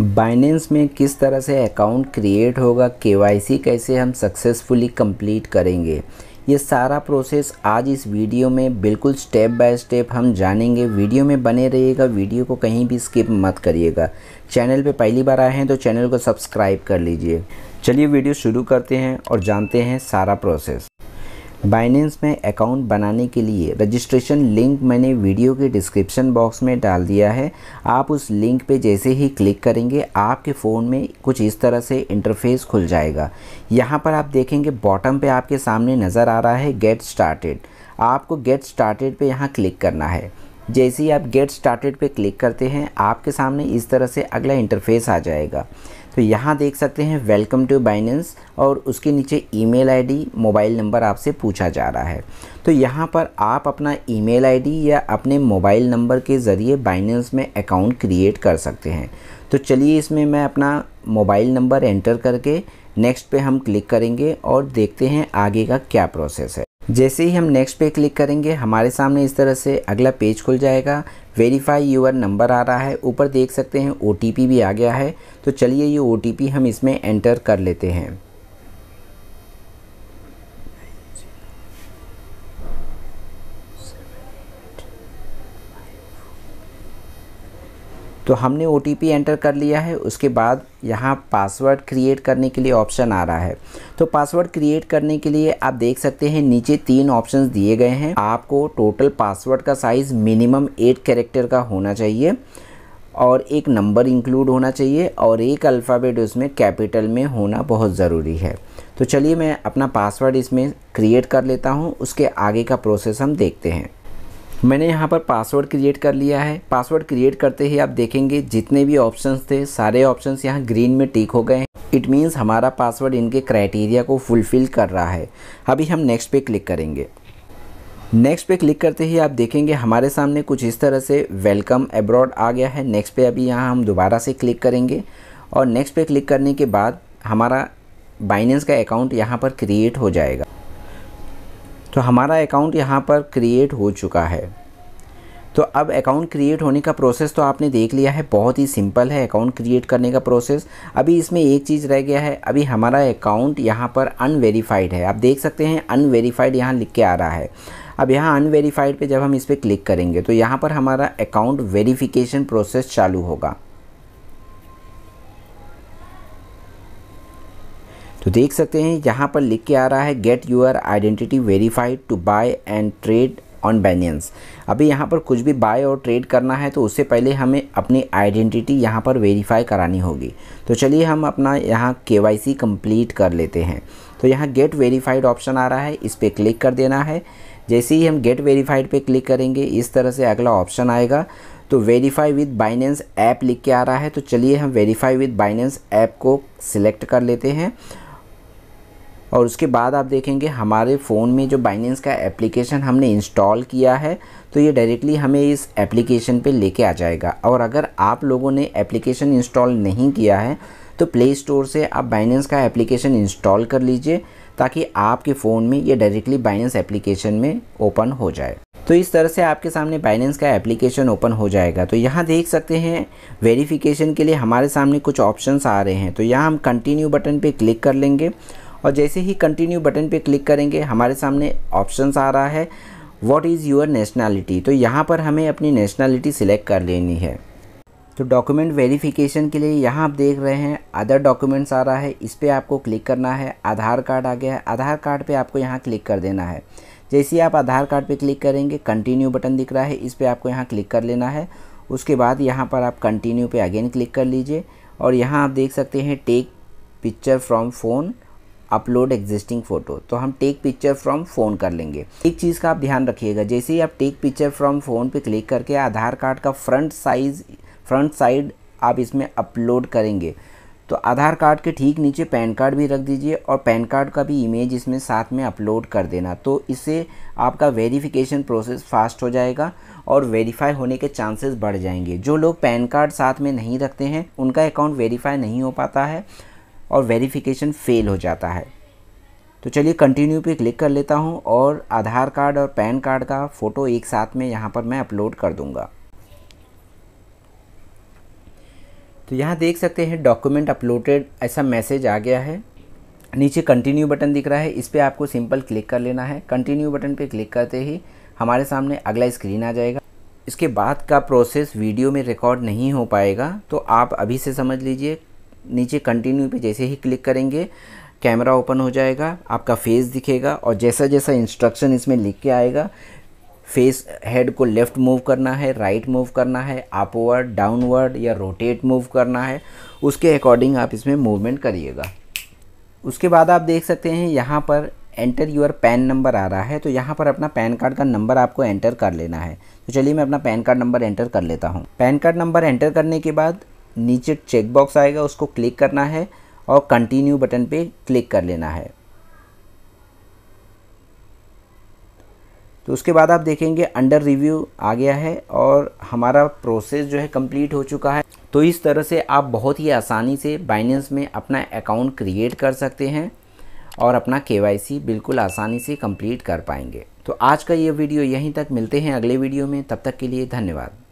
Binance में किस तरह से अकाउंट क्रिएट होगा केवाईसी कैसे हम सक्सेसफुली कंप्लीट करेंगे ये सारा प्रोसेस आज इस वीडियो में बिल्कुल स्टेप बाय स्टेप हम जानेंगे वीडियो में बने रहिएगा वीडियो को कहीं भी स्किप मत करिएगा चैनल पे पहली बार आए हैं तो चैनल को सब्सक्राइब कर लीजिए चलिए वीडियो शुरू करते हैं और जानते हैं सारा प्रोसेस बाइनेंस में अकाउंट बनाने के लिए रजिस्ट्रेशन लिंक मैंने वीडियो के डिस्क्रिप्शन बॉक्स में डाल दिया है आप उस लिंक पे जैसे ही क्लिक करेंगे आपके फ़ोन में कुछ इस तरह से इंटरफेस खुल जाएगा यहाँ पर आप देखेंगे बॉटम पे आपके सामने नज़र आ रहा है गेट स्टार्टेड आपको गेट स्टार्टेड पे यहाँ क्लिक करना है जैसे ही आप गेट स्टार्टेड पर क्लिक करते हैं आपके सामने इस तरह से अगला इंटरफेस आ जाएगा तो यहाँ देख सकते हैं वेलकम टू बाइनेंस और उसके नीचे ईमेल आईडी मोबाइल नंबर आपसे पूछा जा रहा है तो यहाँ पर आप अपना ईमेल आईडी या अपने मोबाइल नंबर के ज़रिए बाइनेंस में अकाउंट क्रिएट कर सकते हैं तो चलिए इसमें मैं अपना मोबाइल नंबर एंटर करके नेक्स्ट पे हम क्लिक करेंगे और देखते हैं आगे का क्या प्रोसेस है जैसे ही हम नेक्स्ट पे क्लिक करेंगे हमारे सामने इस तरह से अगला पेज खुल जाएगा वेरीफाई यूअर नंबर आ रहा है ऊपर देख सकते हैं ओ भी आ गया है तो चलिए ये ओ हम इसमें एंटर कर लेते हैं तो हमने ओ एंटर कर लिया है उसके बाद यहाँ पासवर्ड क्रिएट करने के लिए ऑप्शन आ रहा है तो पासवर्ड क्रिएट करने के लिए आप देख सकते हैं नीचे तीन ऑप्शन दिए गए हैं आपको टोटल पासवर्ड का साइज़ मिनिमम एट कैरेक्टर का होना चाहिए और एक नंबर इंक्लूड होना चाहिए और एक अल्फ़ाबेट उसमें कैपिटल में होना बहुत ज़रूरी है तो चलिए मैं अपना पासवर्ड इसमें क्रिएट कर लेता हूँ उसके आगे का प्रोसेस हम देखते हैं मैंने यहाँ पर पासवर्ड क्रिएट कर लिया है पासवर्ड क्रिएट करते ही आप देखेंगे जितने भी ऑप्शंस थे सारे ऑप्शंस यहाँ ग्रीन में टिक हो गए हैं इट मीन्स हमारा पासवर्ड इनके क्राइटेरिया को फुलफ़िल कर रहा है अभी हम नेक्स्ट पे क्लिक करेंगे नेक्स्ट पे क्लिक करते ही आप देखेंगे हमारे सामने कुछ इस तरह से वेलकम एब्रॉड आ गया है नेक्स्ट पे अभी यहाँ हम दोबारा से क्लिक करेंगे और नेक्स्ट पे क्लिक करने के बाद हमारा बाइनेंस का अकाउंट यहाँ पर क्रिएट हो जाएगा तो हमारा अकाउंट यहाँ पर क्रिएट हो चुका है तो अब अकाउंट क्रिएट होने का प्रोसेस तो आपने देख लिया है बहुत ही सिंपल है अकाउंट क्रिएट करने का प्रोसेस अभी इसमें एक चीज़ रह गया है अभी हमारा अकाउंट यहाँ पर अनवेरीफाइड है आप देख सकते हैं अनवेरीफाइड यहाँ लिख के आ रहा है अब यहाँ अनवेरीफाइड पे जब हम इस पर क्लिक करेंगे तो यहाँ पर हमारा अकाउंट वेरीफिकेशन प्रोसेस चालू होगा तो देख सकते हैं यहाँ पर लिख के आ रहा है get your identity verified to buy and trade on Binance अभी यहाँ पर कुछ भी बाय और ट्रेड करना है तो उससे पहले हमें अपनी आइडेंटिटी यहाँ पर वेरीफाई करानी होगी तो चलिए हम अपना यहाँ के कम्प्लीट कर लेते हैं तो यहाँ गेट वेरीफाइड ऑप्शन आ रहा है इस पर क्लिक कर देना है जैसे ही हम गेट वेरीफाइड पे क्लिक करेंगे इस तरह से अगला ऑप्शन आएगा तो वेरीफाई विद बाइनेंस ऐप लिख के आ रहा है तो चलिए हम वेरीफाई विद बाइनेंस ऐप को सिलेक्ट कर लेते हैं और उसके बाद आप देखेंगे हमारे फ़ोन में जो बाइनेंस का एप्लीकेशन हमने इंस्टॉल किया है तो ये डायरेक्टली हमें इस एप्लीकेशन पे लेके आ जाएगा और अगर आप लोगों ने एप्लीकेशन इंस्टॉल नहीं किया है तो प्ले स्टोर से आप बाइनेंस का एप्लीकेशन इंस्टॉल कर लीजिए ताकि आपके फ़ोन में ये डायरेक्टली बाइनेंस एप्लीकेशन में ओपन हो जाए तो इस तरह से आपके सामने बाइनेंस का एप्लीकेशन ओपन हो जाएगा तो यहाँ देख सकते हैं वेरिफिकेशन के लिए हमारे सामने कुछ ऑप्शंस आ रहे हैं तो यहाँ हम कंटिन्यू बटन पे क्लिक कर लेंगे और जैसे ही कंटिन्यू बटन पे क्लिक करेंगे हमारे सामने ऑप्शंस आ रहा है व्हाट इज़ योर नेशनैलिटी तो यहाँ पर हमें अपनी नेशनैलिटी सिलेक्ट कर लेनी है तो डॉक्यूमेंट वेरिफिकेशन के लिए यहाँ आप देख रहे हैं अदर डॉक्यूमेंट्स आ रहा है इस पर आपको क्लिक करना है आधार कार्ड आ गया है आधार कार्ड पे आपको यहाँ क्लिक कर देना है जैसे ही आप आधार कार्ड पे क्लिक करेंगे कंटिन्यू बटन दिख रहा है इस पर आपको यहाँ क्लिक कर लेना है उसके बाद यहाँ पर आप कंटिन्यू पे अगेन क्लिक कर लीजिए और यहाँ आप देख सकते हैं take picture from phone upload existing photo तो हम टेक पिक्चर फ्रॉम फ़ोन कर लेंगे एक चीज़ का आप ध्यान रखिएगा जैसे ही आप टेक पिक्चर फ्रॉम फ़ोन पे क्लिक करके आधार कार्ड का फ्रंट साइज फ्रंट साइड आप इसमें अपलोड करेंगे तो आधार कार्ड के ठीक नीचे पैन कार्ड भी रख दीजिए और पैन कार्ड का भी इमेज इसमें साथ में अपलोड कर देना तो इससे आपका वेरिफिकेशन प्रोसेस फास्ट हो जाएगा और वेरीफाई होने के चांसेस बढ़ जाएंगे जो लोग पैन कार्ड साथ में नहीं रखते हैं उनका अकाउंट वेरीफाई नहीं हो पाता है और वेरिफिकेशन फ़ेल हो जाता है तो चलिए कंटिन्यू पे क्लिक कर लेता हूँ और आधार कार्ड और पैन कार्ड का फ़ोटो एक साथ में यहाँ पर मैं अपलोड कर दूँगा तो यहाँ देख सकते हैं डॉक्यूमेंट अपलोडेड ऐसा मैसेज आ गया है नीचे कंटिन्यू बटन दिख रहा है इस पर आपको सिंपल क्लिक कर लेना है कंटिन्यू बटन पर क्लिक करते ही हमारे सामने अगला स्क्रीन आ जाएगा इसके बाद का प्रोसेस वीडियो में रिकॉर्ड नहीं हो पाएगा तो आप अभी से समझ लीजिए नीचे कंटिन्यू पे जैसे ही क्लिक करेंगे कैमरा ओपन हो जाएगा आपका फेस दिखेगा और जैसा जैसा इंस्ट्रक्शन इसमें लिख के आएगा फेस हेड को लेफ़्ट मूव करना है राइट right मूव करना है अपवर्ड डाउनवर्ड या रोटेट मूव करना है उसके अकॉर्डिंग आप इसमें मूवमेंट करिएगा उसके बाद आप देख सकते हैं यहाँ पर एंटर यूर पैन नंबर आ रहा है तो यहाँ पर अपना पैन कार्ड का नंबर आपको एंटर कर लेना है तो चलिए मैं अपना पैन कार्ड नंबर एंटर कर लेता हूँ पैन कार्ड नंबर एंटर करने के बाद नीचे चेकबॉक्स आएगा उसको क्लिक करना है और कंटिन्यू बटन पे क्लिक कर लेना है तो उसके बाद आप देखेंगे अंडर रिव्यू आ गया है और हमारा प्रोसेस जो है कंप्लीट हो चुका है तो इस तरह से आप बहुत ही आसानी से बाइनेंस में अपना अकाउंट क्रिएट कर सकते हैं और अपना के बिल्कुल आसानी से कंप्लीट कर पाएंगे तो आज का ये वीडियो यहीं तक मिलते हैं अगले वीडियो में तब तक के लिए धन्यवाद